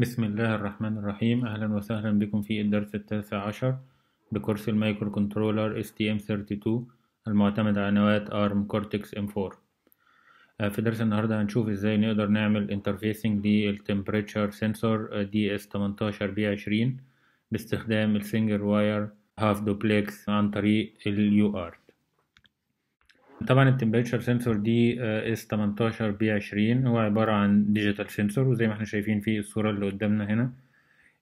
بسم الله الرحمن الرحيم أهلا وسهلا بكم في الدرس التاسع عشر بكورس المايكرو كنترولر STM32 المعتمد على نواة ARM Cortex M4 في درس النهاردة هنشوف ازاي نقدر نعمل انترفيسنج للتمبريتشر سنسور ds 18 b 20 باستخدام السنجل واير هاف دوبليكس عن طريق ال ار طبعا التمبريتشر سنسور دي آه، اس 18 بي 20 هو عبارة عن ديجيتال سنسور وزي ما احنا شايفين في الصورة اللي قدامنا هنا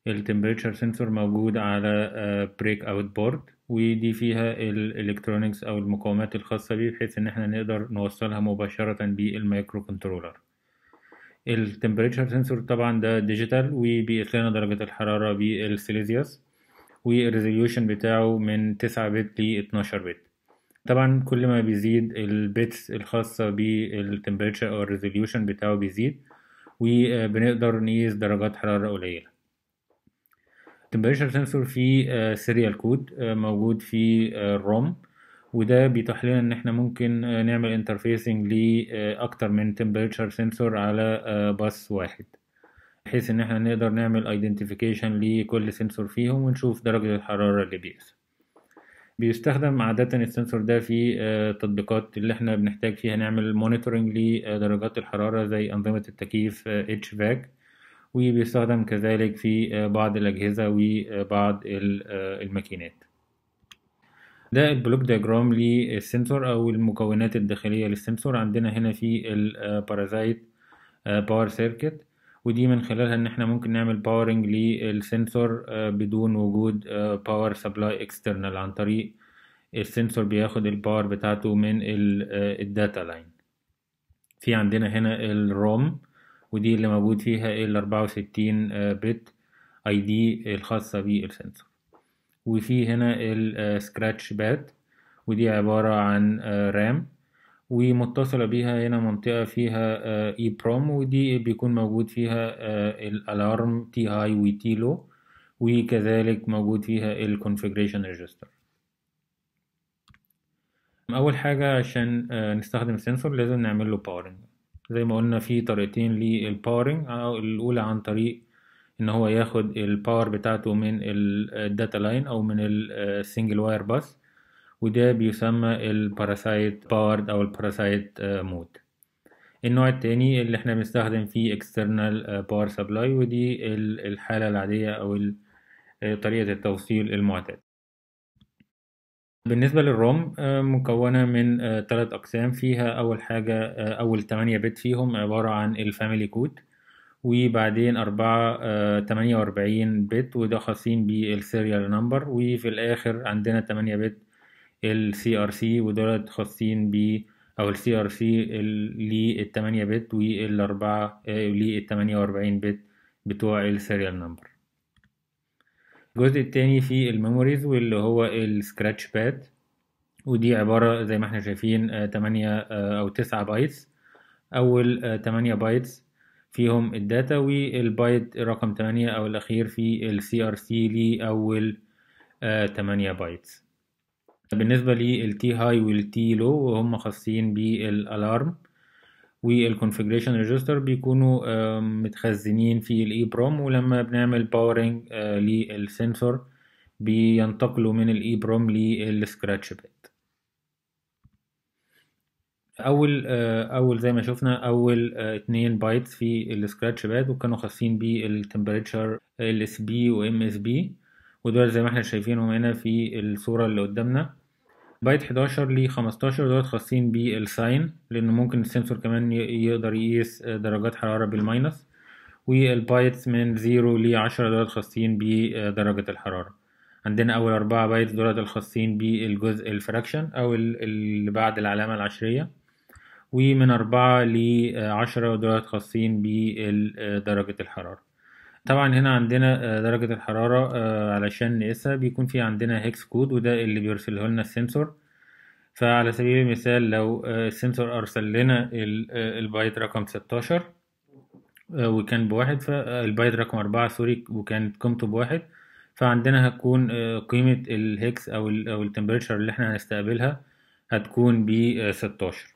التمبريتشر سنسور موجود على بريك اوت بورد ودي فيها الالكترونكس او المقاومات الخاصة بيه بحيث ان احنا نقدر نوصلها مباشرة بالمايكرو كنترولر التمبريتشر سنسور طبعا ده ديجيتال وبيقيس لنا درجة الحرارة بالسيليزيوس والريزوليوشن بتاعه من 9 بت ل 12 بت طبعا كل ما بيزيد البيتس الخاصة بالتمبريتشر أو الريزوليوشن بتاعه بيزيد وبنقدر نقيس درجات حرارة قليلة التمبريتشر سنسور فيه سيريال آه، كود آه، موجود في الروم آه، وده بيتاح لنا ان احنا ممكن نعمل انترفيسنج لاكتر من تمبريتشر سنسور على باص واحد بحيث ان احنا نقدر نعمل ايدنتيفيكيشن لكل سنسور فيهم ونشوف درجة الحرارة اللي بيقيسها بيستخدم عادة السنسور ده في آه، تطبيقات اللي احنا بنحتاج فيها نعمل مونيتورنج لدرجات آه، الحرارة زي أنظمة التكييف آه، HVAC وبيستخدم كذلك في بعض الأجهزة وبعض الماكينات ده البلوك ديجرام للسنسور أو المكونات الداخلية للسنسور عندنا هنا في البارازايت باور سيركت ودي من خلالها ان احنا ممكن نعمل باورنج للسنسور آه، بدون وجود باور سبلاي اكسترنال عن طريق السنسور بياخد الباور بتاعته من الداتا آه، لاين في عندنا هنا الروم ودي اللي موجود فيها ال 64 بت اي دي الخاصه بالسنسور وفي هنا السكراتش آه، باد ودي عباره عن رام ومتصلة بيها هنا منطقة فيها اي آه، بروم ودي بيكون موجود فيها آه، الالارم تي هاي وتي لو وكذلك موجود فيها الكونفيجريشن ريجستر اول حاجة عشان آه، نستخدم سنسور لازم نعمل له باورنج زي ما قلنا في طريقتين للباورنج او الاولى عن طريق ان هو ياخد الباور بتاعته من الداتا لاين او من السنجل واير بس وده بيسمى الباراسايت بارد أو الباراسايت آه، مود النوع التاني اللي احنا بنستخدم فيه external آه، power supply ودي الحالة العادية أو آه، طريقة التوصيل المعتاد بالنسبة للروم مكونة من ثلاث أقسام فيها أول حاجة أول تمانية بت فيهم عبارة عن الفاميلي كود وبعدين أربعة تمانية وأربعين بت وده خاصين بالسيريال نمبر وفي الآخر عندنا تمانية بت ال ار سي خاصين ب او ال ار سي لل 8 بت وال 4 لل 48 بت بتوع السيريال نمبر الجزء التاني في الميموريز واللي هو السكراتش باد ودي عبارة زي ما احنا شايفين آه، تمانية آه، أو تسعة بايتس أول آه، تمانية بايتس فيهم الداتا والبايت رقم تمانية أو الأخير في ال CRC لأول تمانية بايتس بالنسبة للتي هاي والتي لو هم خاصين بالالارم والconfiguration ريجستر بيكونوا متخزنين في الايبروم ولما بنعمل باورنج آه، للسنسور بينتقلوا من الايبروم للسكراتش بيت اول آه، اول زي ما شفنا اول آه، اتنين بايتس في السكراتش باد وكانوا خاصين بالتمبريتشر ال اس بي وام اس بي ودول زي ما احنا شايفينهم هنا في الصوره اللي قدامنا بايت 11 ل 15 دول خاصين بالساين لانه ممكن السنسور كمان يقدر يقيس آه، درجات حراره بالماينس والبايتس من 0 ل 10 دول خاصين بدرجه آه، الحراره عندنا اول أربعة بايتس دولت الخاصين بالجزء الفراكشن او اللي بعد العلامه العشريه ومن 4 ل 10 آه، دولت خاصين بدرجه الحراره طبعا هنا عندنا آه، درجة الحرارة آه، علشان نقيسها بيكون في عندنا هيكس كود وده اللي بيرسله لنا السنسور فعلى سبيل المثال لو آه، السنسور أرسل لنا البايت رقم ستاشر وكان بواحد فالبايت رقم أربعة سوري وكانت قيمته بواحد فعندنا هتكون قيمة الهيكس أو ال أو التمبريتشر اللي احنا هنستقبلها هتكون بستاشر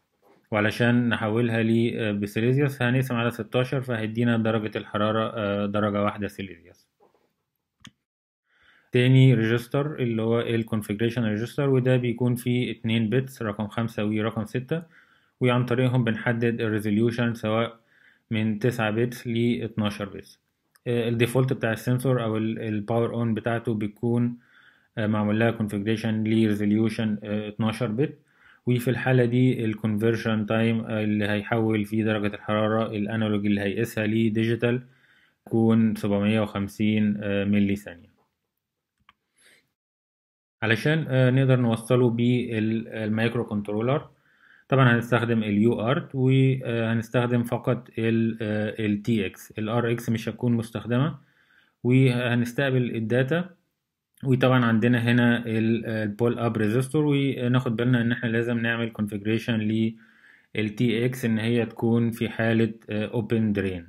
وعلشان نحولها آه، بسليزيوس هنقسم على 16 فهيدينا درجة الحرارة آه، درجة واحدة سليزيوس تاني ريجستر اللي هو الكونفجريشن ريجستر وده بيكون فيه اتنين بيتس رقم خمسة ورقم ستة وعن طريقهم بنحدد الريزوليوشن سواء من تسعة بيتس ل 12 بيتس الديفولت بتاع السنسور او الباور اون بتاعته بيكون آه، معمول لها كونفجريشن لريزوليوشن 12 بت وفي الحالة دي الكونفرشن تايم اللي هيحول فيه درجة الحرارة الانالوج اللي هيقيسها لديجيتال تكون 750 ملي ثانية علشان آه، نقدر نوصله بالمايكرو كنترولر طبعا هنستخدم اليو ارت آه، وهنستخدم فقط التي اكس آه، الار اكس مش هتكون مستخدمه وهنستقبل الداتا وطبعا عندنا هنا آه، البول اب ريزيستور وناخد بالنا ان احنا لازم نعمل كونفجريشن للتي اكس ان هي تكون في حاله اوبن آه، درين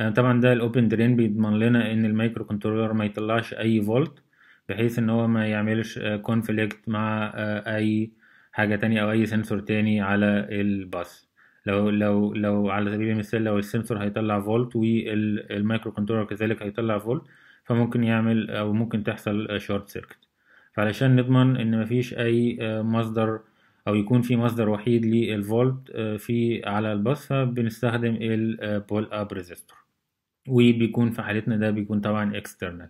آه، طبعا ده الاوبن درين بيضمن لنا ان المايكرو كنترولر ما يطلعش اي فولت بحيث ان هو ما يعملش كونفليكت مع اي حاجه تانية او اي سنسور تاني على الباص لو لو لو على سبيل المثال لو السنسور هيطلع فولت والمايكرو كنترولر كذلك هيطلع فولت فممكن يعمل او ممكن تحصل شورت سيركت فعلشان نضمن ان مفيش اي آه، مصدر او يكون في مصدر وحيد للفولت آه، في على الباص فبنستخدم البول اب آه، ريزيستور وبيكون في حالتنا ده بيكون طبعا اكسترنال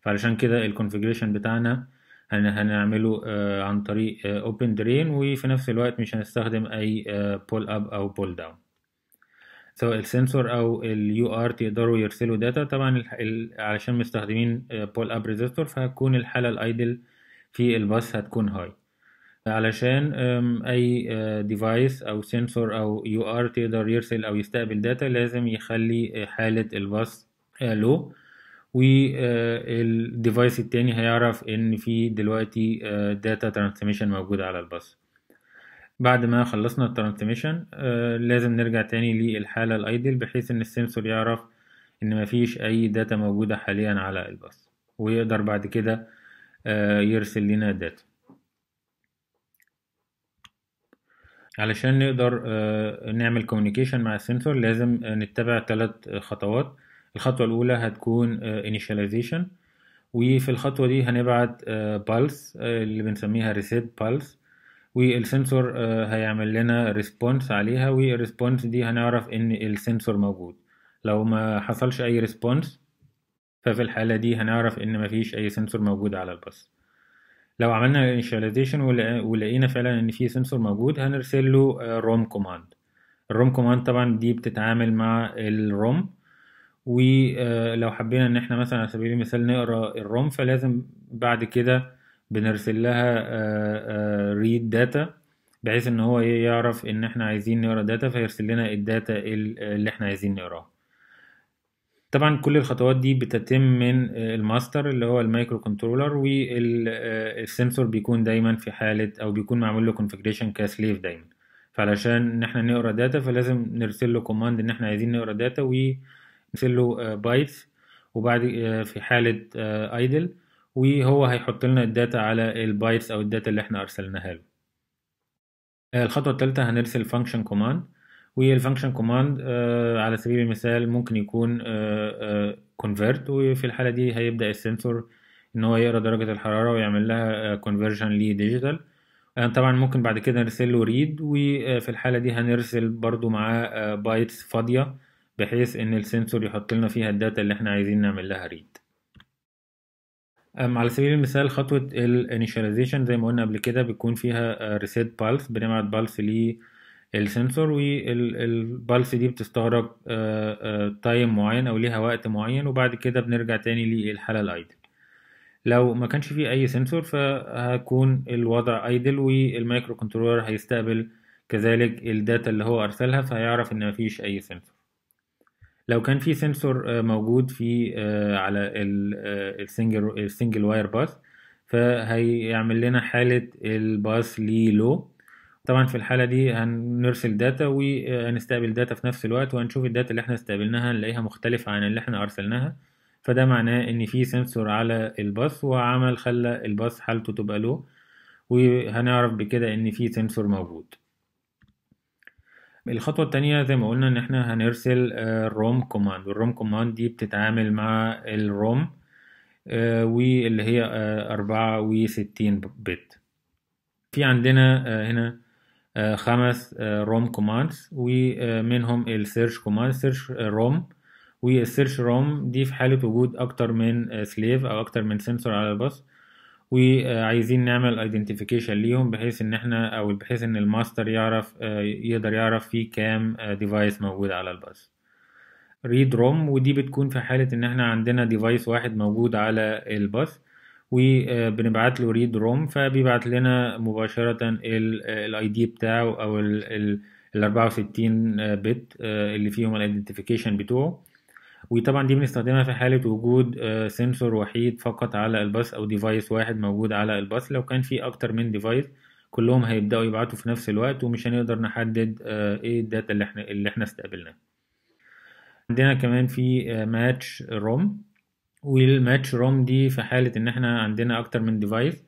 فعلشان كده الكونفيجريشن بتاعنا هنعمله عن طريق اوبن درين وفي نفس الوقت مش هنستخدم اي بول اب او بول داون سواء السنسور او اليو ار تقدروا يرسلوا داتا طبعا علشان مستخدمين بول اب ريزيستور فهتكون الحاله الايدل في الباص هتكون هاي علشان اي ديفايس آه، او سنسور او يو ار تقدر يرسل او يستقبل داتا لازم يخلي آه، حاله الباص لو آه، والديفايس التاني هيعرف ان في دلوقتي داتا ترانسميشن موجوده على الباص بعد ما خلصنا الترانسميشن آه، لازم نرجع تاني للحالة الايدل بحيث ان السنسور يعرف ان مفيش اي داتا موجودة حاليا على الباص ويقدر بعد كده آه، يرسل لنا داتا علشان نقدر آه، نعمل كوميونيكيشن مع السنسور لازم نتبع ثلاث خطوات الخطوة الأولى هتكون initialization وفي الخطوة دي هنبعت بالس اللي بنسميها reset pulse والسنسور آه، هيعمل لنا ريسبونس عليها والريسبونس دي هنعرف ان السنسور موجود لو ما حصلش اي ريسبونس ففي الحالة دي هنعرف ان مفيش اي سنسور موجود على الباص لو عملنا الانشاليزيشن ولقينا فعلا ان في سنسور موجود هنرسل له روم كوماند الروم كوماند طبعا دي بتتعامل مع الروم ولو آه، حبينا ان احنا مثلا على سبيل المثال نقرا الروم فلازم بعد كده بنرسل لها ريد آه، داتا آه، بحيث ان هو إيه، يعرف ان احنا عايزين نقرا داتا فيرسل لنا الداتا اللي احنا عايزين نقراها طبعا كل الخطوات دي بتتم من آه، الماستر اللي هو المايكرو كنترولر والسنسور بيكون دايما في حاله او بيكون معمول له كونفجريشن كسليف دايما فعلشان ان احنا نقرا داتا فلازم نرسل له كوماند ان احنا عايزين نقرا داتا ونرسل له بايتس وبعد في حاله ايدل وهو هيحط لنا الداتا على البايتس او الداتا اللي احنا ارسلناها له آه، الخطوه الثالثه هنرسل فانكشن كوماند والفانكشن كوماند على سبيل المثال ممكن يكون كونفرت آه، آه، وفي الحاله دي هيبدا السنسور ان هو يقرا درجه الحراره ويعمل لها كونفرجن لديجيتال طبعا ممكن بعد كده نرسل له ريد وفي الحاله دي هنرسل برضو معاه بايتس فاضيه بحيث ان السنسور يحط لنا فيها الداتا اللي احنا عايزين نعمل لها ريد على سبيل المثال خطوة initialization زي ما قلنا قبل كده بيكون فيها آه، reset pulse بنبعت بالس للسنسور pulse دي بتستغرق تايم آه، آه، معين او ليها وقت معين وبعد كده بنرجع تاني للحالة الايدل لو ما كانش فيه اي سنسور فهكون الوضع ايدل والمايكرو كنترولر هيستقبل كذلك الداتا اللي هو ارسلها فهيعرف ان مفيش اي سنسور لو كان في سنسور آه، موجود في آه، على السنجل السنجل واير باث فهيعمل لنا حالة الباث لي لو طبعا في الحالة دي هنرسل داتا وهنستقبل آه، داتا في نفس الوقت وهنشوف الداتا اللي احنا استقبلناها هنلاقيها مختلفة عن اللي احنا ارسلناها فده معناه ان في سنسور على الباث وعمل خلى الباث حالته تبقى لو وهنعرف بكده ان في سنسور موجود الخطوة التانية زي ما قلنا ان احنا هنرسل الروم كوماند والروم كوماند دي بتتعامل مع الروم آه، واللي هي آه، أربعة وستين بت في عندنا آه، هنا خمس روم كوماندز ومنهم السيرش كوماند سيرش روم والسيرش روم دي في حالة وجود أكتر من سليف أو أكتر من سنسور على الباص وعايزين نعمل ايدنتيفيكيشن ليهم بحيث ان احنا او بحيث ان الماستر يعرف آه، يقدر يعرف في كام ديفايس آه، موجود على الباص ريد روم ودي بتكون في حالة ان احنا عندنا ديفايس واحد موجود على الباص وبنبعت آه، له ريد روم فبيبعت لنا مباشرة الاي دي بتاعه او ال 64 بت اللي فيهم الايدنتيفيكيشن بتوعه وطبعا دي بنستخدمها في حالة وجود سنسور آه، وحيد فقط على الباص أو ديفايس واحد موجود على الباص لو كان في أكتر من ديفايس كلهم هيبدأوا يبعتوا في نفس الوقت ومش هنقدر نحدد آه، إيه الداتا اللي إحنا اللي إحنا استقبلناها عندنا كمان في ماتش روم والماتش روم دي في حالة إن إحنا عندنا أكتر من ديفايس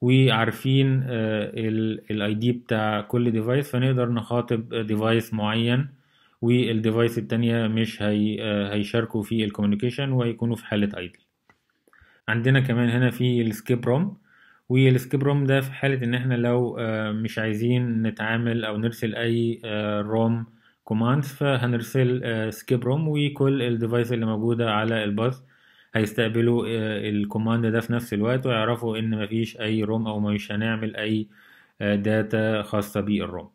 وعارفين آه، الاي دي بتاع كل ديفايس فنقدر نخاطب ديفايس معين والديفايس التانية مش هي آه، هيشاركوا في الكوميونيكيشن وهيكونوا في حالة ايدل عندنا كمان هنا في السكيب روم والسكيب روم ده في حالة ان احنا لو آه، مش عايزين نتعامل او نرسل اي روم آه، كوماندز فهنرسل سكيب روم وكل الديفايس اللي موجودة على الباص هيستقبلوا الكوماند ده في نفس الوقت ويعرفوا ان مفيش اي روم او مش هنعمل اي داتا خاصة بالروم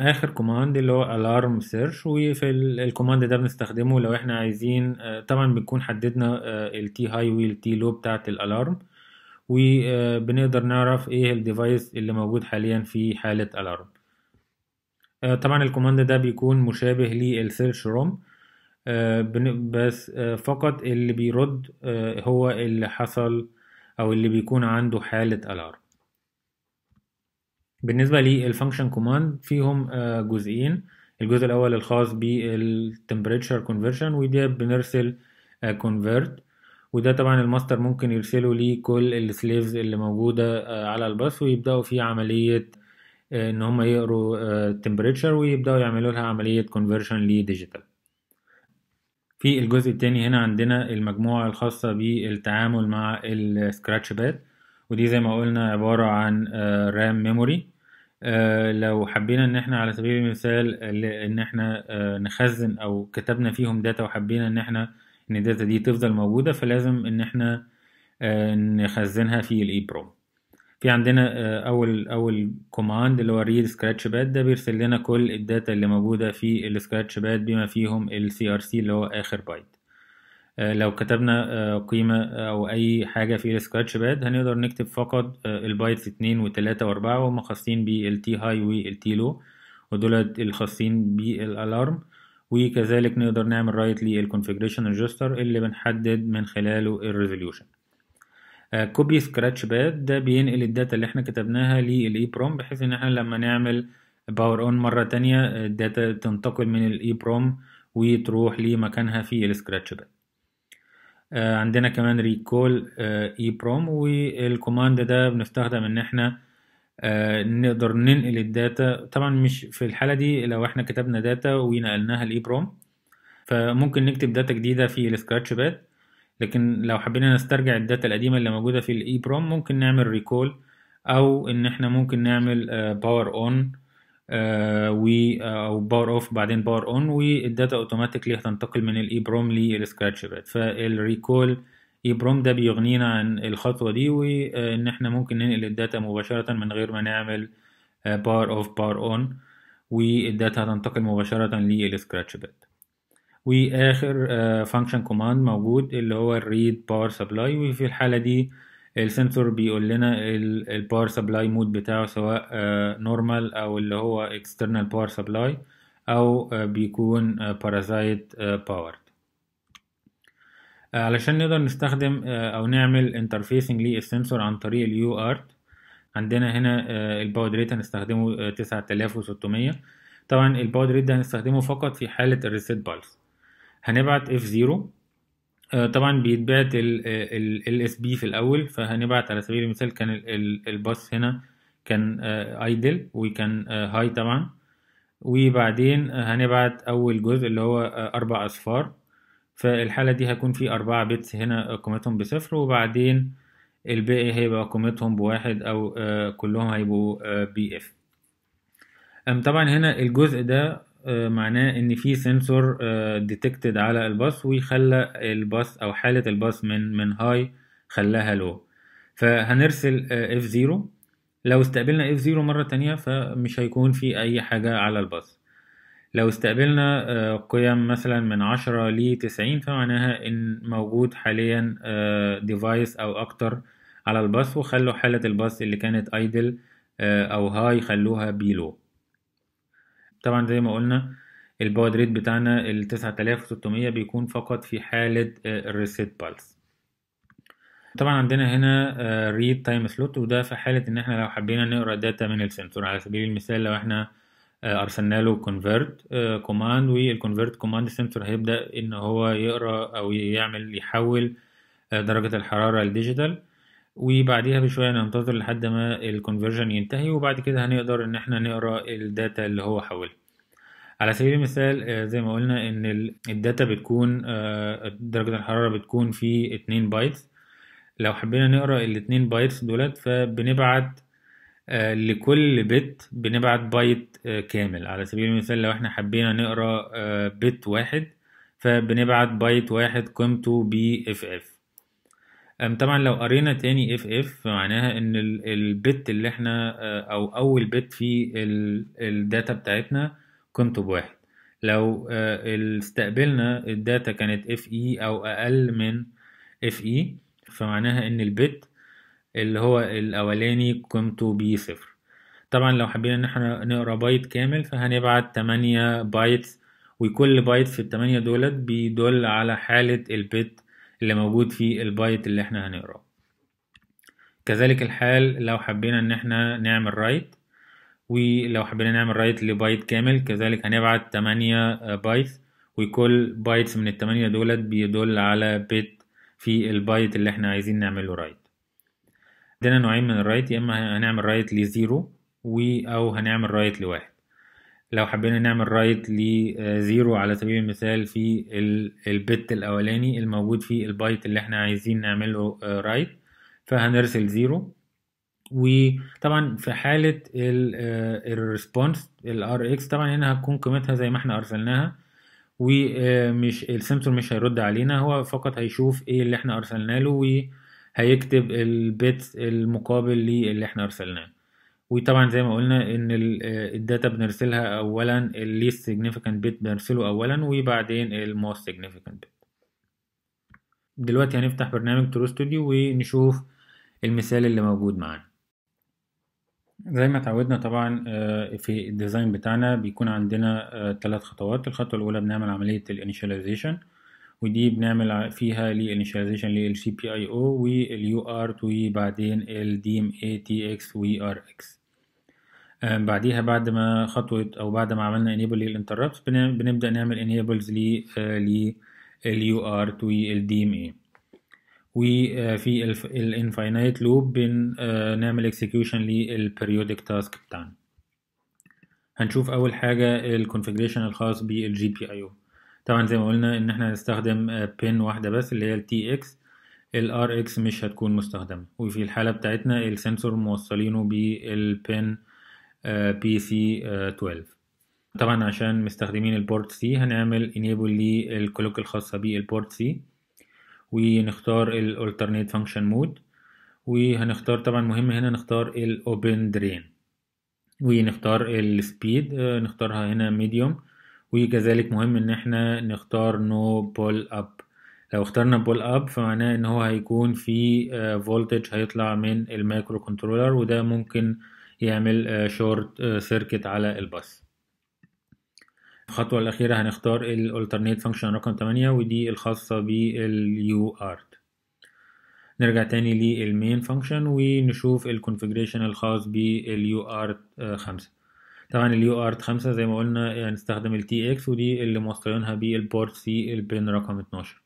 اخر كوماند اللي هو الارم سيرش وفي الكوماند ده بنستخدمه لو احنا عايزين آه، طبعا بنكون حددنا التي هاي والتي لو بتاعه الالارم وبنقدر آه، نعرف ايه الديفايس اللي موجود حاليا في حاله الارم آه، طبعا الكوماند ده بيكون مشابه للسيرش روم بس فقط اللي بيرد هو اللي حصل او اللي بيكون عنده حاله الارم بالنسبه للفانكشن كوماند فيهم آه، جزئين الجزء الاول الخاص بالتمبريتشر كونفرشن وده بنرسل كونفرت آه، وده طبعا الماستر ممكن يرسله لكل السليفز اللي موجوده آه، على الباص ويبداوا في عمليه ان هم يقروا التمبريتشر ويبداوا يعملوا لها عمليه كونفرشن لديجيتال في الجزء التاني هنا عندنا المجموعة الخاصة بالتعامل مع السكراتش باد ودي زي ما قلنا عبارة عن رام آه، ميموري آه، لو حبينا ان احنا على سبيل المثال ان احنا آه، نخزن او كتبنا فيهم داتا وحبينا ان احنا ان الداتا دي تفضل موجودة فلازم ان احنا نخزنها في الايبروم في عندنا اول اول كوماند اللي هو ريد سكراتش باد ده بيرسل لنا كل الداتا اللي موجوده في السكراتش باد بما فيهم السي ار سي اللي هو اخر بايت آه، لو كتبنا آه، قيمة آه، أو أي حاجة في السكراتش باد هنقدر نكتب فقط البايتس اتنين وتلاتة وأربعة وهم خاصين بالتي هاي والتي لو ودول الخاصين بالألارم وكذلك نقدر نعمل رايت للكونفجريشن ريجستر اللي بنحدد من خلاله الريزوليوشن كوبي سكراتش باد ده بينقل الداتا اللي احنا كتبناها للاي بحيث ان احنا لما نعمل باور اون مره تانية الداتا تنتقل من الاي وتروح لمكانها في السكراتش باد آه، عندنا كمان ريكول اي بروم والكوماند ده بنستخدم ان احنا آه، نقدر ننقل الداتا طبعا مش في الحالة دي لو احنا كتبنا داتا ونقلناها لاي بروم فممكن نكتب داتا جديدة في السكراتش باد لكن لو حبينا نسترجع الداتا القديمة اللي موجودة في الاي بروم ممكن نعمل ريكول او ان احنا ممكن نعمل باور آه، اون آه، آه، و او باور اوف بعدين باور اون والداتا اوتوماتيكلي هتنتقل من الاي بروم للسكراتش باد فالريكول اي بروم ده بيغنينا عن الخطوه دي وان آه، احنا ممكن ننقل الداتا مباشره من غير ما نعمل باور اوف باور اون والداتا هتنتقل مباشره للسكراتش باد واخر فانكشن كوماند موجود اللي هو الريد باور سبلاي وفي الحاله دي السنسور بيقول لنا الباور سبلاي مود بتاعه سواء نورمال آه، او اللي هو اكسترنال باور سبلاي او آه، بيكون بارازايت آه، باور علشان نقدر نستخدم او نعمل انترفيسنج للسنسور عن طريق اليو ارت عندنا هنا الباود ريت هنستخدمه 9600 طبعا الباود ريت ده هنستخدمه فقط في حالة الريسيت بالس هنبعت F0 آه، طبعا بيتبعت ال اس آه، بي في الاول فهنبعت على سبيل المثال كان الباص هنا كان ايدل آه، وكان هاي طبعا وبعدين هنبعت اول جزء اللي هو اربع اصفار فالحالة دي هيكون في أربعة بيتس هنا قيمتهم بصفر وبعدين الباقي هيبقى قيمتهم بواحد أو كلهم هيبقوا بي اف طبعا هنا الجزء ده آه، معناه ان في سنسور ديتكتد آه، على الباص ويخلى الباص او حاله الباص من من هاي خلاها لو فهنرسل اف آه، زيرو لو استقبلنا اف زيرو مره تانية فمش هيكون في اي حاجه على الباص لو استقبلنا قيم مثلا من عشرة لتسعين فمعناها ان موجود حاليا ديفايس او اكتر على الباص وخلوا حاله الباص اللي كانت ايدل او هاي خلوها بيلو طبعا زي ما قلنا الباود ريت بتاعنا ال 9600 بيكون فقط في حالة آه، الريسيت بالس طبعا عندنا هنا ريد تايم سلوت وده في حالة ان احنا لو حبينا نقرا داتا من السنسور على سبيل المثال لو احنا آه، ارسلنا له كونفرت كوماند والكونفرت كوماند سنسور هيبدأ ان هو يقرا او يعمل يحول آه، درجة الحرارة لديجيتال وبعديها بشوية ننتظر لحد ما الكونفرجن ينتهي وبعد كده هنقدر ان احنا نقرا الداتا اللي هو حولها على سبيل المثال آه، زي ما قلنا ان الداتا بتكون آه، درجة الحرارة بتكون في 2 بايتس لو حبينا نقرا ال 2 بايتس دولت فبنبعت آه، لكل بت بنبعت بايت كامل على سبيل المثال لو احنا حبينا نقرا بت واحد فبنبعت بايت واحد قيمته ب اف اف طبعا لو قرينا تاني اف اف معناها ان البت اللي احنا آه، او اول بت في الداتا بتاعتنا كنت بواحد لو آه، استقبلنا الداتا كانت اف اي e او اقل من اف اي e، فمعناها ان البت اللي هو الاولاني كنت بي صفر طبعا لو حبينا ان احنا نقرا بايت كامل فهنبعت 8 بايت وكل بايت في التمانية دولت بيدل على حالة البت اللي موجود في البايت اللي احنا هنقراه كذلك الحال لو حبينا ان احنا نعمل رايت ولو حبينا نعمل رايت لبايت كامل كذلك هنبعت 8 بايت وكل بايت من التمانية دولت بيدل على بيت في البايت اللي احنا عايزين نعمله رايت عندنا نوعين من الرايت يا اما هنعمل رايت لزيرو و او هنعمل رايت لواحد لو حبينا نعمل رايت لزيرو آه، على سبيل المثال في البت الاولاني الموجود في البايت اللي احنا عايزين نعمله رايت آه، فهنرسل زيرو وطبعا في حالة الريسبونس الار اكس طبعا هنا هتكون قيمتها زي ما احنا ارسلناها ومش آه، السنسور مش هيرد علينا هو فقط هيشوف ايه اللي احنا ارسلنا له وهيكتب البيت المقابل للي احنا ارسلناه وطبعا زي ما قلنا ان آه، الداتا بنرسلها اولا الليست سيجنيفيكانت بيت بنرسله اولا وبعدين الموست سيجنيفيكانت بيت دلوقتي هنفتح برنامج ترو ستوديو ونشوف المثال اللي موجود معانا زي ما اتعودنا طبعا آه، في الديزاين بتاعنا بيكون عندنا ثلاث آه، خطوات الخطوه الاولى بنعمل عمليه الانيشاليزيشن ودي بنعمل فيها للانيشاليزيشن للسي بي اي او واليو ارت وبعدين الدي ام اي تي اكس وي ار اكس آه، بعديها بعد ما خطوه او بعد ما عملنا انيبل للانتربتس بنبدا نعمل انيبلز ل آه، لليو ارت والدي ام اي وفي الانفاينايت لوب بنعمل اكسكيوشن للبريودك تاسك بتاعنا هنشوف اول حاجه الكونفيجريشن الخاص بالجي بي اي او طبعا زي ما قلنا ان احنا هنستخدم بين آه، واحده بس اللي هي ال TX ال RX مش هتكون مستخدمه وفي الحاله بتاعتنا السنسور موصلينه بالبين بي سي 12 طبعا عشان مستخدمين البورت سي هنعمل انيبل للكلوك الخاصه بالبورت سي ونختار الالترنيت فانكشن مود وهنختار طبعا مهم هنا نختار الاوبن drain ونختار السبيد آه، نختارها هنا ميديوم وكذلك مهم ان احنا نختار نو بول اب لو اخترنا بول اب فمعناه ان هو هيكون في فولتج آه، هيطلع من المايكرو كنترولر وده ممكن يعمل شورت آه، سيركت آه، على الباص الخطوة الأخيرة هنختار الالترنيت فانكشن رقم 8 ودي الخاصة باليو ارت نرجع تاني للمين فانكشن ونشوف الكونفيجريشن الخاص باليو ارت 5 طبعا اليو ارت 5 زي ما قلنا هنستخدم آه، التي اكس ودي اللي موصلينها بالبورت في البن رقم 12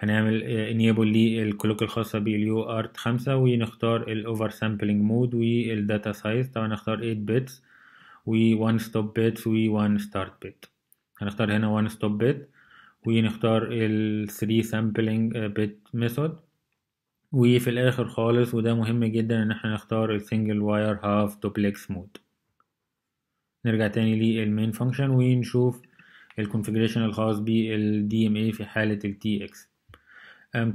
هنعمل انيبل آه، للكلوك الخاصة باليو ارت 5 ونختار الاوفر سامبلينج مود والداتا سايز طبعا هنختار 8 بيتس و1 ستوب بيتس و1 ستارت بيت هنختار هنا 1 ستوب بيت ونختار ال 3 سامبلينج بيت ميثود وفي الاخر خالص وده مهم جدا ان احنا نختار السنجل واير هاف دوبلكس مود نرجع تاني للمين فانكشن ونشوف الكونفجريشن الخاص بالدي ام اي في حالة التي اكس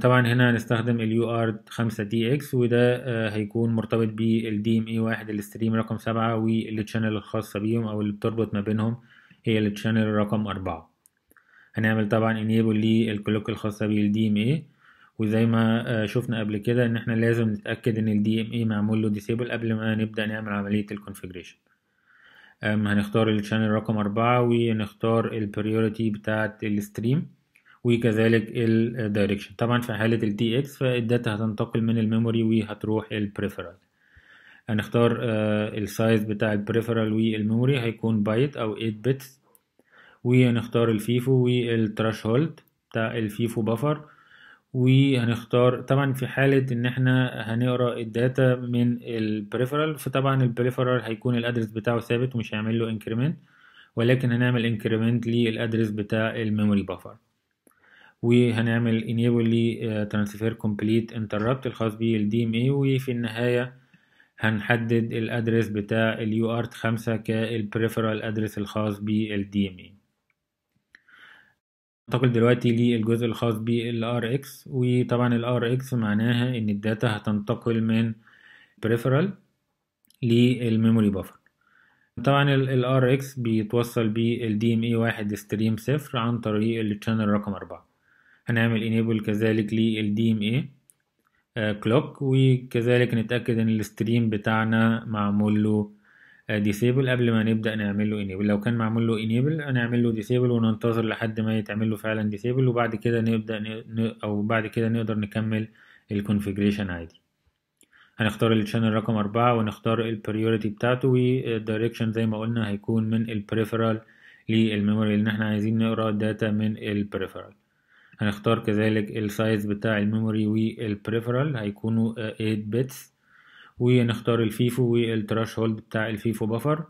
طبعا هنا هنستخدم اليو ار 5 تي اكس وده آه، هيكون مرتبط بالدي ام اي واحد الستريم رقم سبعة والتشانل الخاصة بيهم او اللي بتربط ما بينهم هي التشانل رقم أربعة هنعمل طبعا انيبل للكلوك الخاصة بالدي ام اي وزي ما آه، شفنا قبل كده ان احنا لازم نتأكد ان الدي ام اي معمول له ديسيبل قبل ما نبدأ نعمل عملية الكونفجريشن هنختار الشانل رقم أربعة ونختار البريوريتي بتاعة الستريم وكذلك الدايركشن طبعا في حالة ال DX فالداتا هتنتقل من الميموري وهتروح البريفرال هنختار آه، السايز بتاع البريفرال والميموري هيكون بايت او 8 بيتس وهنختار الفيفو والتراش هولد بتاع الفيفو بفر وهنختار طبعا في حالة ان احنا هنقرا الداتا من البريفرال فطبعا البريفرال هيكون الادرس بتاعه ثابت ومش هيعمل له انكريمنت ولكن هنعمل انكريمنت للادرس بتاع الميموري بافر وهنعمل enable لي ترانسفير كومبليت انتربت الخاص بالدي ام اي وفي النهاية هنحدد الادرس بتاع اليو ارت خمسة كالبريفرال ادرس الخاص بالدي ام اي هنتقل دلوقتي للجزء الخاص بالار اكس وطبعا الار اكس معناها ان الداتا هتنتقل من peripheral للميموري بافر طبعا الار اكس بيتوصل بالدي ام اي واحد ستريم صفر عن طريق الشانل رقم أربعة هنعمل انيبل كذلك للدي ام اي كلوك وكذلك نتأكد ان الستريم بتاعنا معمول له ديسيبل آه، قبل ما نبدا نعمل له انيبل لو كان معمول له انيبل هنعمل له ديسيبل وننتظر لحد ما يتعمل له فعلا ديسيبل وبعد كده نبدا ن... او بعد كده نقدر نكمل الكونفيجريشن عادي هنختار الشانل رقم أربعة ونختار البريوريتي بتاعته والدايركشن زي ما قلنا هيكون من البريفرال للميموري اللي احنا عايزين نقرا داتا من البريفرال هنختار كذلك السايز بتاع الميموري والبريفرال هيكونوا 8 آه، بتس ونختار الفيفو والتراش هولد بتاع الفيفو بفر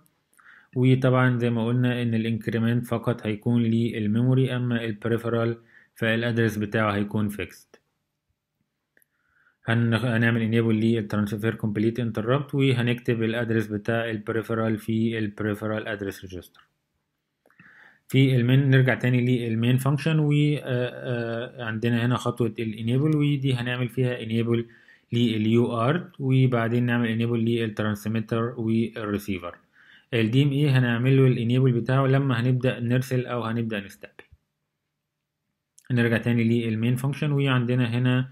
وطبعا زي ما قلنا ان الانكريمنت فقط هيكون للميموري اما البريفرال فالادرس بتاعه هيكون فيكسد هنعمل انيبل للترانسفير كومبليت انتربت وهنكتب الادرس بتاع البريفرال في البريفرال ادرس ريجستر في المين نرجع تاني للمين فانكشن وعندنا آه، آه، هنا خطوه الانيبل ودي هنعمل فيها انيبل لليو ارت وبعدين نعمل انيبل للترانسميتر والريسيفر الدي ام اي هنعمل له الانيبل بتاعه لما هنبدا نرسل او هنبدا نستقبل نرجع تاني للمين فانكشن وعندنا هنا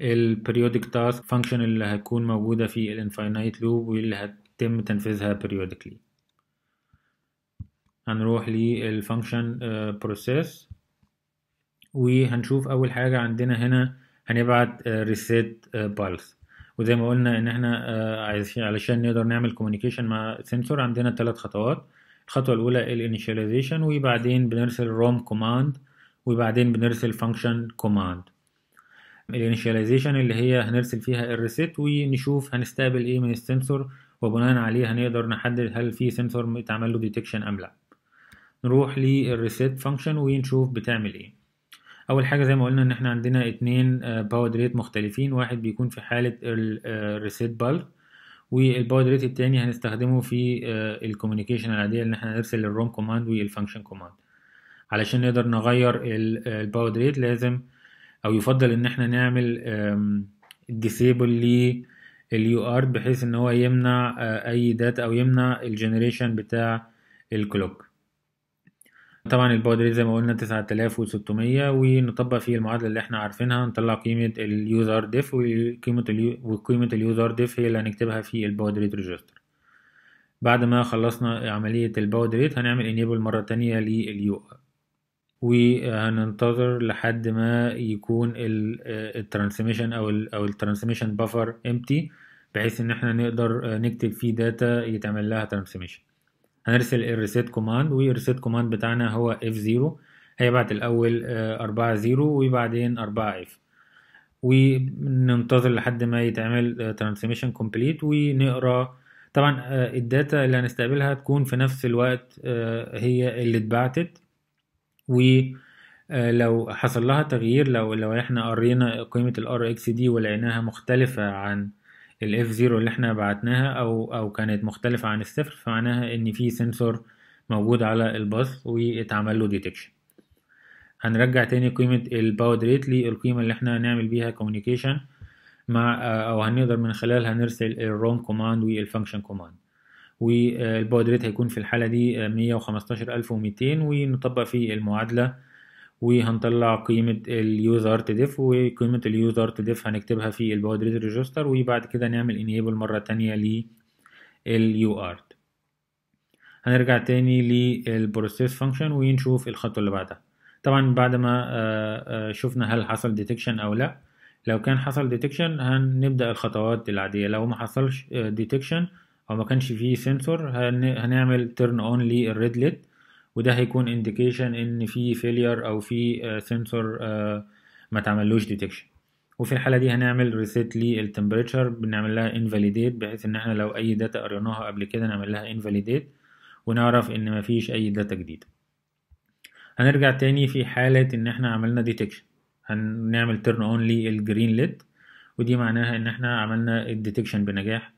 البريودك تاسك فانكشن اللي هتكون موجوده في الانفاينايت لوب واللي هتتم تنفيذها periodically هنروح للفانكشن آه، بروسيس وهنشوف اول حاجه عندنا هنا هنبعت ريسيت بالس وزي ما قلنا ان احنا آه، عايزين علشان نقدر نعمل كوميونيكيشن مع سنسور عندنا ثلاث خطوات الخطوه الاولى الانيشاليزيشن وبعدين بنرسل روم كوماند وبعدين بنرسل فانكشن كوماند الانيشاليزيشن اللي هي هنرسل فيها الريسيت ونشوف هنستقبل ايه من السنسور وبناء عليه هنقدر نحدد هل في سنسور اتعمل له ديتكشن ام لا نروح للريسيت فانكشن ونشوف بتعمل ايه اول حاجه زي ما قلنا ان احنا عندنا اتنين باور آه، ريت مختلفين واحد بيكون في حاله الريسيت بال والباور ريت التاني هنستخدمه في آه، الكوميونيكيشن العاديه ان احنا نرسل الروم كوماند والفانكشن كوماند علشان نقدر نغير الباور آه، ريت لازم او يفضل ان احنا نعمل ديسيبل لي اليو ار بحيث ان هو يمنع اي داتا او يمنع الجنريشن بتاع الكلوك طبعا الباور ريت زي ما قلنا 9600 ونطبق فيه المعادله اللي احنا عارفينها نطلع قيمه اليوزر ديف وقيمه وقيمه اليوزر ديف هي اللي هنكتبها في الباور ريت ريجستر بعد ما خلصنا عمليه الباور ريت هنعمل انيبل مره تانية لليو وهننتظر لحد ما يكون الترانسميشن او او الترانسميشن بفر امتي بحيث ان احنا نقدر نكتب فيه داتا يتعمل لها ترانسميشن هنرسل الريسيت كوماند والريسيت كوماند بتاعنا هو اف 0 هيبعت الاول آه، أربعة زيرو وبعدين أربعة اف وننتظر لحد ما يتعمل ترانسميشن آه، كومبليت ونقرا طبعا آه، الداتا اللي هنستقبلها تكون في نفس الوقت هي اللي اتبعتت ولو حصل لها تغيير لو لو احنا قرينا قيمة الـ RX دي ولقيناها مختلفة عن الاف زيرو اللي احنا بعتناها او او كانت مختلفة عن الصفر فمعناها ان في سنسور موجود على الباص واتعمل له ديتكشن هنرجع تاني قيمة الباود ريت للقيمة اللي احنا هنعمل بيها كوميونيكيشن مع او هنقدر من خلالها نرسل الروم كوماند والفانكشن كوماند والباود ريت هيكون في الحالة دي مية وخمستاشر ألف وميتين ونطبق في المعادلة وهنطلع قيمة اليوزر تدف وقيمة اليوزر تدف هنكتبها في البوادريت ريجستر وبعد كده نعمل انيبل مرة تانية لليو ارت هنرجع تاني للبروسيس فانكشن ونشوف الخطوة اللي بعدها طبعا بعد ما آه، آه، شفنا هل حصل ديتكشن او لا لو كان حصل ديتكشن هنبدأ الخطوات العادية لو ما حصلش ديتكشن آه، او ما كانش فيه سنسور هنعمل لل اون للريدلت وده هيكون انديكيشن ان في فيلير او في سنسور آه, آه, ما تعملوش ديتكشن وفي الحاله دي هنعمل ريسيت للتمبريتشر بنعمل لها انفاليديت بحيث ان احنا لو اي داتا قريناها قبل كده نعمل لها انفاليديت ونعرف ان مفيش اي داتا جديده هنرجع تاني في حاله ان احنا عملنا ديتكشن هنعمل تيرن اون للجرين ليد ودي معناها ان احنا عملنا الديتكشن بنجاح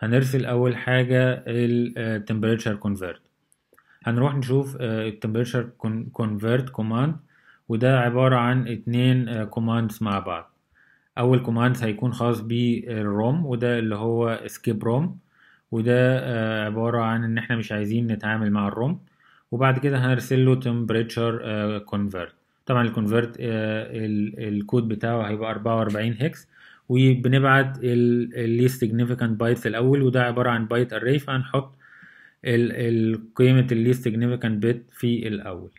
هنرسل اول حاجه التمبريتشر كونفرت آه, هنروح نشوف آه، التمبريتشر كونفرت كوماند وده عبارة عن اتنين كوماندز آه، مع بعض اول كوماندز هيكون خاص بالروم وده اللي هو اسكيب روم وده آه، عبارة عن ان احنا مش عايزين نتعامل مع الروم وبعد كده هنرسل له temperature convert طبعا الكونفرت الكود بتاعه هيبقى 44 هكس وبنبعت الليست significant بايتس الاول وده عباره عن بايت اري فهنحط قيمة الليست significant bit في الأول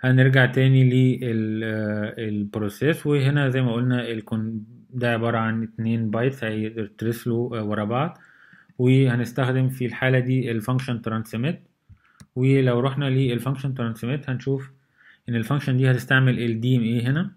هنرجع تاني للبروسيس آه، وهنا زي ما قلنا ده عبارة عن اتنين بايتس هيترسلوا آه، ورا بعض وهنستخدم في الحالة دي الفانكشن ترانسميت ولو رحنا للفانكشن ترانسميت هنشوف ان الفانكشن دي هتستعمل ال DMA هنا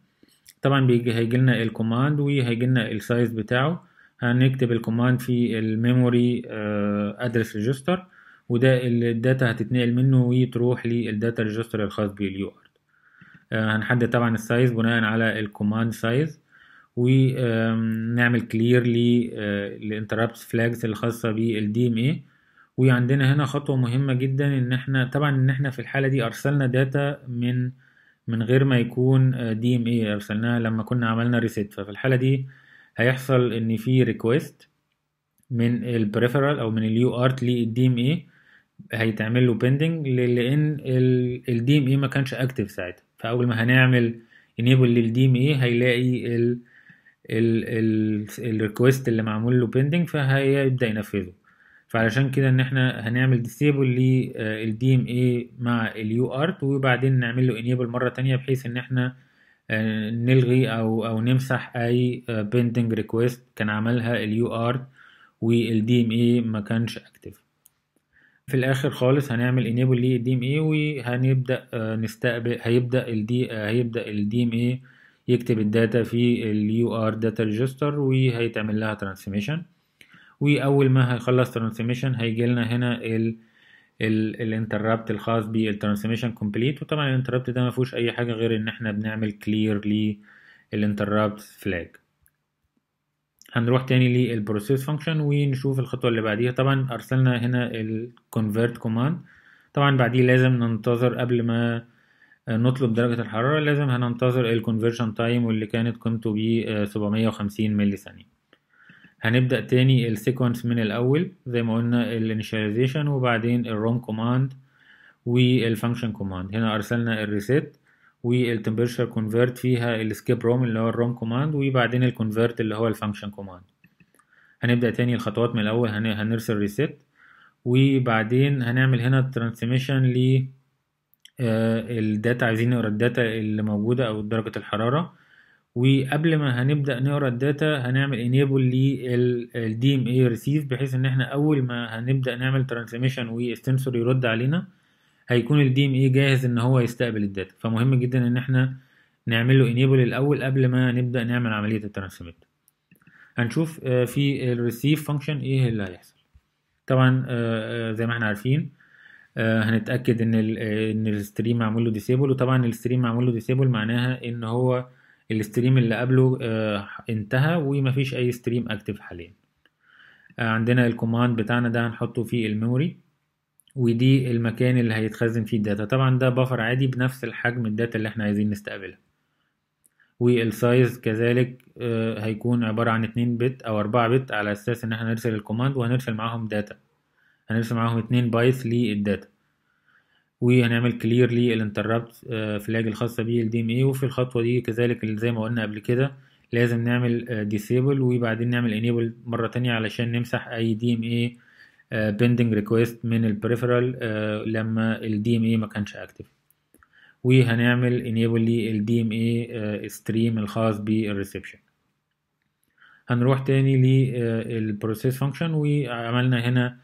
طبعا هيجي لنا الكوماند وهيجي لنا السايز بتاعه هنكتب الكوماند في الميموري ادرس ريجستر وده الداتا هتتنقل منه وتروح للداتا ريجستر الخاص باليو ارت آه، هنحدد طبعا السايز بناء على الكوماند سايز ونعمل كلير للانتربتس فلاجز الخاصه بالدي ام اي وعندنا هنا خطوه مهمه جدا ان احنا طبعا ان احنا في الحاله دي ارسلنا داتا من من غير ما يكون دي ام اي ارسلناها لما كنا عملنا ريسيت ففي الحاله دي هيحصل ان في ريكويست من البريفرال او من اليو ارت للدي ام اي هيتعمل له بيندنج لان الدي ام اي ما كانش اكتف ساعتها فاول ما هنعمل انيبل للدي ام اي هيلاقي ال ال الريكوست اللي معمول له بيندنج فهيبدا ينفذه فعلشان كده ان احنا هنعمل ديسيبل للدي ام اي مع اليو ارت وبعدين نعمل له انيبل مره تانية بحيث ان احنا آه، نلغي او او نمسح اي بيندنج آه، ريكويست كان عملها اليو ار والدي ام اي ما كانش اكتف في الاخر خالص هنعمل انيبل للدي ام اي وهنبدا آه، نستقبل هيبدا الدي هيبدا الدي ام اي يكتب الداتا في اليو ار داتا ريجستر وهيتعمل لها ترانسميشن واول ما هيخلص ترانسميشن هيجي لنا هنا ال الانتربت الخاص بالترانسميشن كومبليت وطبعا الانتربت ده ما فيهوش اي حاجه غير ان احنا بنعمل كلير للانتربت فلاج هنروح تاني للبروسيس فانكشن ونشوف الخطوه اللي بعديها طبعا ارسلنا هنا الكونفرت كوماند طبعا بعديه لازم ننتظر قبل ما نطلب درجة الحرارة لازم هننتظر الكونفرشن تايم واللي كانت قيمته ب 750 ملي ثانية هنبدأ تاني السيكونس من الأول زي ما قلنا الانيشاليزيشن وبعدين الروم كوماند والفانكشن كوماند هنا أرسلنا الريسيت والتمبرشر convert فيها السكيب روم اللي هو الروم كوماند وبعدين convert اللي هو الفانكشن كوماند هنبدأ تاني الخطوات من الأول هنرسل ريسيت وبعدين هنعمل هنا لـ ل آه، الداتا عايزين نقرا الداتا اللي موجودة أو درجة الحرارة وقبل ما هنبدا نقرا الداتا هنعمل انيبل ام DMA receive بحيث ان احنا اول ما هنبدا نعمل ترانسميشن والسنسور يرد علينا هيكون ام DMA جاهز ان هو يستقبل الداتا فمهم جدا ان احنا نعمل له انيبل الاول قبل ما نبدا نعمل عمليه الترانسميت هنشوف آه، في الريسيف فانكشن ايه اللي هيحصل طبعا آه، آه، زي ما احنا عارفين هنتاكد ان ال ان الستريم معمول له ديسيبل وطبعا الستريم معمول له ديسيبل معناها ان هو الاستريم اللي قبله آه، انتهى ومفيش اي ستريم اكتف حاليا آه، عندنا الكوماند بتاعنا ده هنحطه في الميموري ودي المكان اللي هيتخزن فيه الداتا طبعا ده بفر عادي بنفس الحجم الداتا اللي احنا عايزين نستقبلها والسايز كذلك آه، هيكون عبارة عن اتنين بت او اربعة بت على اساس ان احنا نرسل الكوماند وهنرسل معاهم داتا هنرسل معاهم اتنين بايت للداتا وهنعمل كلير للانتربت آه، فلاج الخاصة بيه ال DMA وفي الخطوة دي كذلك زي ما قلنا قبل كده لازم نعمل ديسيبل آه، وبعدين نعمل انيبل مرة تانية علشان نمسح أي DMA بيندنج ريكوست من البريفرال آه، لما ال DMA ما كانش اكتف وهنعمل انيبل لل DMA stream الخاص بالريسبشن هنروح تاني للبروسيس فانكشن وعملنا هنا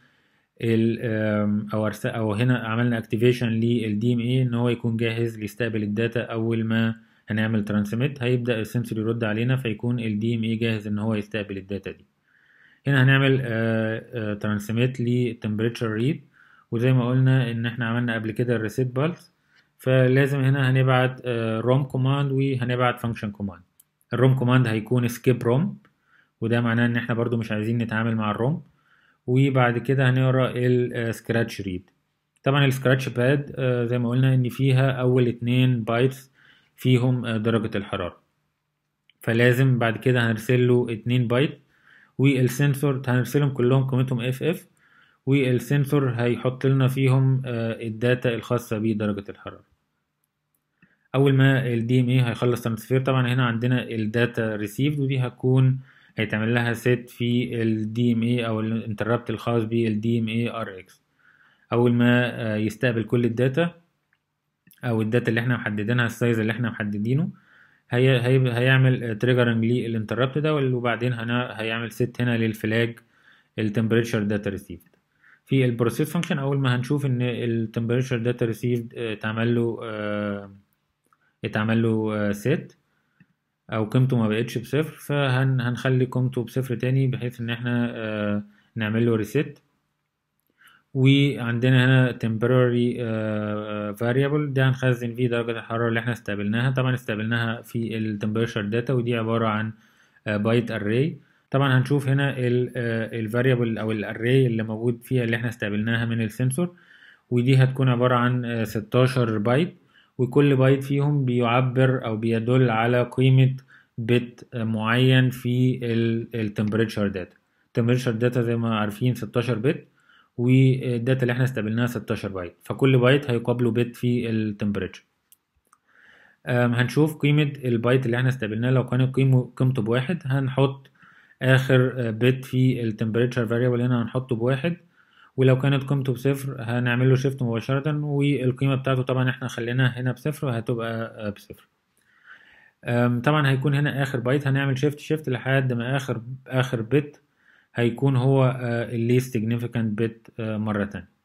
او او هنا عملنا اكتيفيشن للدي ام اي ان هو يكون جاهز ليستقبل الداتا اول ما هنعمل ترانسميت هيبدا السنسور يرد علينا فيكون الدي ام اي جاهز ان هو يستقبل الداتا دي هنا هنعمل ترانسميت آه، للتمبريتشر آه، ريد وزي ما قلنا ان احنا عملنا قبل كده الريسيت بالز فلازم هنا هنبعت روم آه، كوماند وهنبعت فانكشن كوماند الروم كوماند هيكون سكيب روم وده معناه ان احنا برضو مش عايزين نتعامل مع الروم وبعد كده هنقرا السكراتش آه، ريد طبعا السكراتش آه، باد زي ما قلنا ان فيها اول اتنين بايتس فيهم آه، درجة الحرارة فلازم بعد كده هنرسل له اتنين بايت والسنسور هنرسلهم كلهم قيمتهم اف اف والسنسور هيحط لنا فيهم الداتا الخاصة بدرجة الحرارة اول ما الدي ام اي هيخلص ترانسفير طبعا هنا عندنا الداتا ريسيفد ودي هتكون هيتعمل لها سيت في ال DMA او الانتربت الخاص بال DMA RX اول ما آه، يستقبل كل الداتا او الداتا اللي احنا محددينها السايز اللي احنا محددينه هي هي هيعمل تريجرنج آه، للانتربت ده وبعدين هنا هيعمل سيت هنا للفلاج التمبريتشر داتا ريسيفد في البروسيس فانكشن اول ما هنشوف ان التمبريتشر داتا ريسيفد اتعمل له آه، اتعمل له ست او قيمته ما بقتش بصفر فهنخلي قيمته بصفر تاني بحيث ان احنا آه، نعمل له ريسيت وعندنا هنا temporary آه، آه، variable ده هنخزن فيه درجة الحرارة اللي احنا استقبلناها طبعا استقبلناها في ال temperature data ودي عبارة عن بايت uh, array طبعا هنشوف هنا ال variable او ال array اللي موجود فيها اللي احنا استقبلناها من السنسور ودي هتكون عبارة عن 16 بايت وكل بايت فيهم بيعبر أو بيدل على قيمة بت معين في التمبريتشر داتا التمبريتشر داتا زي ما عارفين 16 بت والداتا اللي احنا استقبلناها 16 بايت فكل بايت هيقابله بت في التمبريتشر هنشوف قيمة البايت اللي احنا استقبلناه لو كانت قيمته بواحد هنحط اخر بت آه، في التمبريتشر فاريبل هنا هنحطه بواحد ولو كانت قيمته بصفر هنعمل له شيفت مباشرة والقيمة بتاعته طبعا احنا خليناها هنا بصفر وهتبقى بصفر طبعا هيكون هنا اخر بايت هنعمل شيفت شيفت لحد ما اخر اخر بت هيكون هو الليست سيجنيفيكانت بت مرة تانية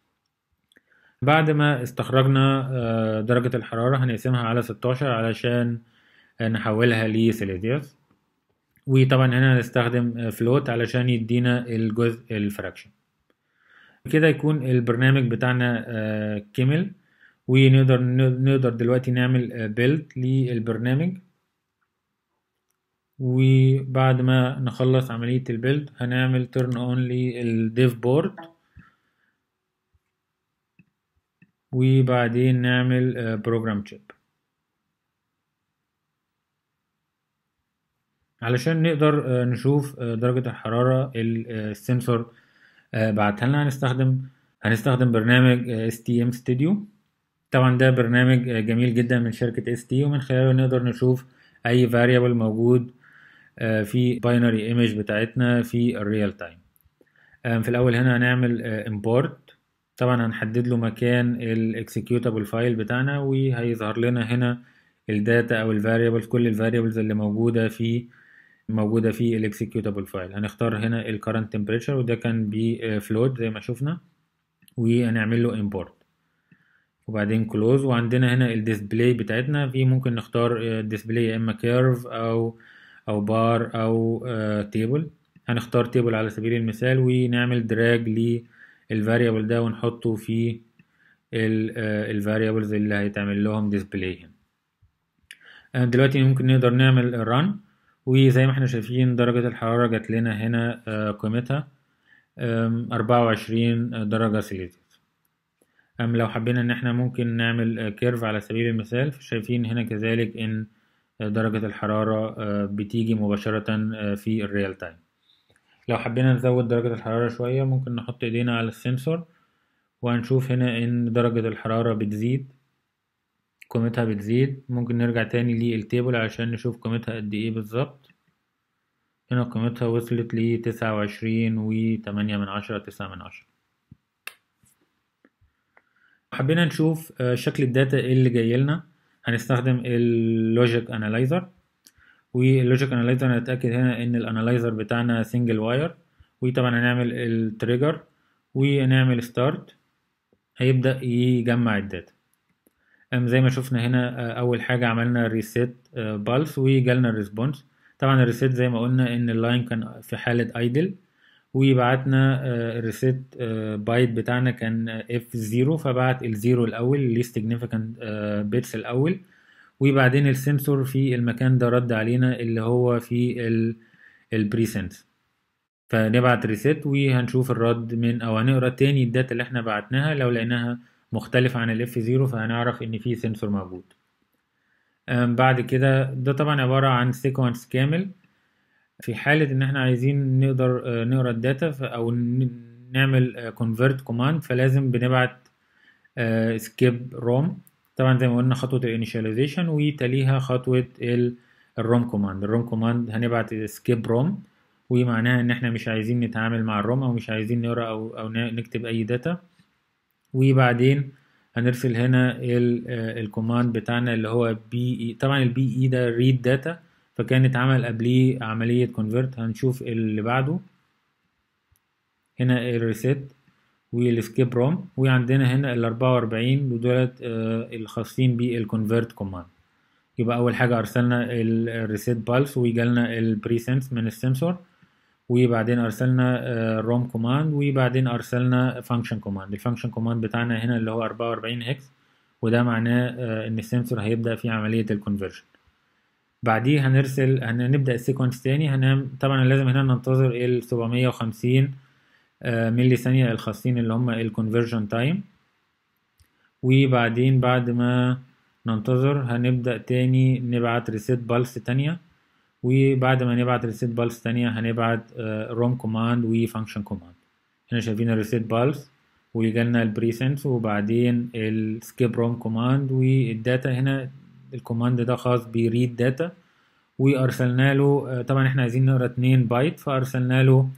بعد ما استخرجنا آه، درجة الحرارة هنقسمها على 16 علشان نحولها لسيليزيوس وطبعا هنا هنستخدم فلوت آه، علشان يدينا الجزء الفراكشن كده يكون البرنامج بتاعنا آه، كمل ونقدر نقدر دلوقتي نعمل بيلد آه، للبرنامج وبعد ما نخلص عملية البيلد هنعمل تيرن اون للديف بورد وبعدين نعمل بروجرام آه، تشيب علشان نقدر نشوف درجة الحرارة السنسور آه، بعد لنا هنستخدم هنستخدم برنامج اس تي ام ستوديو طبعا ده برنامج آه، جميل جدا من شركة اس تي ومن خلاله نقدر نشوف اي variable موجود آه، في binary image بتاعتنا في الريال تايم في الاول هنا هنعمل import طبعا هنحدد له مكان الاكسكيوتابل فايل بتاعنا وهيظهر لنا هنا الداتا او الفاريبلز كل الفاريبلز اللي موجوده في موجودة في الاكسكيوتابل فايل هنختار هنا الكرنت تمبريتشر وده كان float زي ما شفنا وهنعمل له import وبعدين close وعندنا هنا الديسبلاي بتاعتنا في ممكن نختار ديسبلاي آه، يا اما كيرف او او بار او تيبل آه، هنختار تيبل على سبيل المثال ونعمل دراج للفاريبل ده ونحطه في الفاريبلز آه، اللي هيتعمل لهم ديسبلاي هنا دلوقتي ممكن نقدر نعمل run وزي ما احنا شايفين درجة الحرارة جات لنا هنا آه، قيمتها أربعة وعشرين درجة سيليزيوس أم لو حبينا إن احنا ممكن نعمل كيرف آه، على سبيل المثال شايفين هنا كذلك إن آه، درجة الحرارة بتيجي مباشرة في الريال تايم لو حبينا نزود درجة الحرارة شوية ممكن نحط إيدينا على السنسور وهنشوف هنا إن درجة الحرارة بتزيد قيمتها بتزيد ممكن نرجع تاني للتيبل علشان نشوف قيمتها قد ايه بالظبط هنا قيمتها وصلت لتسعة وعشرين وتمانية من عشرة تسعة من عشرة حبينا نشوف آه، شكل الداتا اللي جاي لنا هنستخدم اللوجيك اناليزر واللوجيك اناليزر هنتاكد هنا ان الاناليزر بتاعنا سنجل واير وطبعا هنعمل التريجر ونعمل ستارت هيبدا يجمع الداتا زي ما شفنا هنا آه، اول حاجه عملنا ريسيت بالس آه، وجالنا الريسبونس طبعا الريسيت زي ما قلنا ان اللاين كان في حاله ايدل وبعتنا الريسيت آه، بايت بتاعنا كان اف 0 فبعت الزيرو الاول اللي سيجنفكت بيتس الاول وبعدين السنسور في المكان ده رد علينا اللي هو في البريسنس فنبعت ريسيت وهنشوف الرد من او هنقرا تاني الداتا اللي احنا بعتناها لو لقيناها مختلف عن الاف زيرو فهنعرف ان في سنسور موجود بعد كده ده طبعا عبارة عن سيكونس كامل في حالة ان احنا عايزين نقدر آه، نقرا الداتا او نعمل آه، convert command فلازم بنبعت سكيب آه، روم طبعا زي ما قلنا خطوة الانيشاليزيشن وتليها خطوة الروم كوماند الروم كوماند هنبعت سكيب روم ومعناها ان احنا مش عايزين نتعامل مع الروم او مش عايزين نقرا او او نكتب اي داتا وبعدين هنرسل هنا آه، الكوماند بتاعنا اللي هو بي اي e، طبعا البي اي e ده ريد داتا فكان اتعمل قبليه عملية كونفرت هنشوف اللي بعده هنا الريسيت والسكيب روم وعندنا هنا ال 44 ودولت آه، الخاصين بالكونفرت كوماند يبقى اول حاجة ارسلنا الريسيت بالس وجالنا البريسنس من السنسور وبعدين ارسلنا روم آه، كوماند وبعدين ارسلنا فانكشن كوماند الفانكشن كوماند بتاعنا هنا اللي هو 44 هكس وده معناه آه، ان السنسور هيبدا في عمليه الكونفرجن بعديه هنرسل هنبدا السيكونس تاني هنعمل طبعا لازم هنا ننتظر ال 750 ملي ثانيه الخاصين اللي هم الكونفرجن تايم وبعدين بعد ما ننتظر هنبدا تاني نبعت ريسيت بالس تانيه وبعد ما نبعت reset pulse تانية هنبعت روم كوماند وفانكشن كوماند هنا شايفين الريسيت بالس وجالنا البريسنس وبعدين السكيب روم كوماند والداتا هنا الكوماند ده خاص بريد داتا وارسلنا له آه، طبعا احنا عايزين نقرا 2 بايت فارسلنا له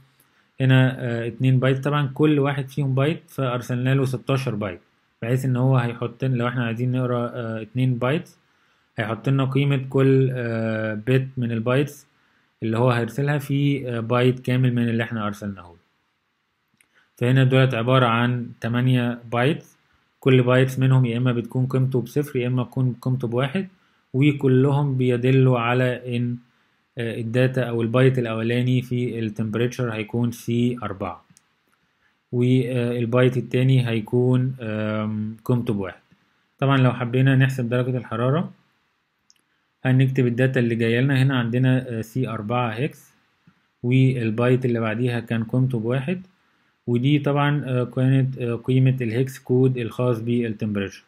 هنا 2 آه، بايت طبعا كل واحد فيهم بايت فارسلنا له 16 بايت بحيث ان هو هيحط لو احنا عايزين نقرا 2 آه، بايت هيحط لنا قيمة كل بت آه، من البايتس اللي هو هيرسلها في آه، بايت كامل من اللي احنا ارسلناه فهنا دولت عبارة عن تمانية بايتس كل بايت منهم يا اما بتكون قيمته بصفر يا اما تكون قيمته بواحد وكلهم بيدلوا على ان آه، الداتا او البايت الاولاني في التمبريتشر هيكون في أربعة والبايت التاني هيكون قيمته بواحد طبعا لو حبينا نحسب درجة الحرارة هنكتب الداتا اللي جايه لنا هنا عندنا سي آه، أربعة هكس والبايت اللي بعديها كان قيمته بواحد ودي طبعا آه، كانت آه، قيمة الهكس كود الخاص بالتمبريتشر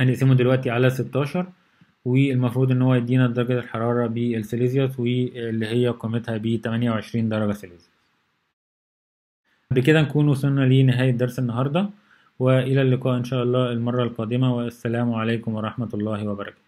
هنقسمه دلوقتي على ستاشر والمفروض ان هو يدينا درجة الحرارة بالسيليزيوس واللي هي قيمتها ب 28 درجة سيليزيوس بكده نكون وصلنا لنهاية درس النهاردة وإلى اللقاء إن شاء الله المرة القادمة والسلام عليكم ورحمة الله وبركاته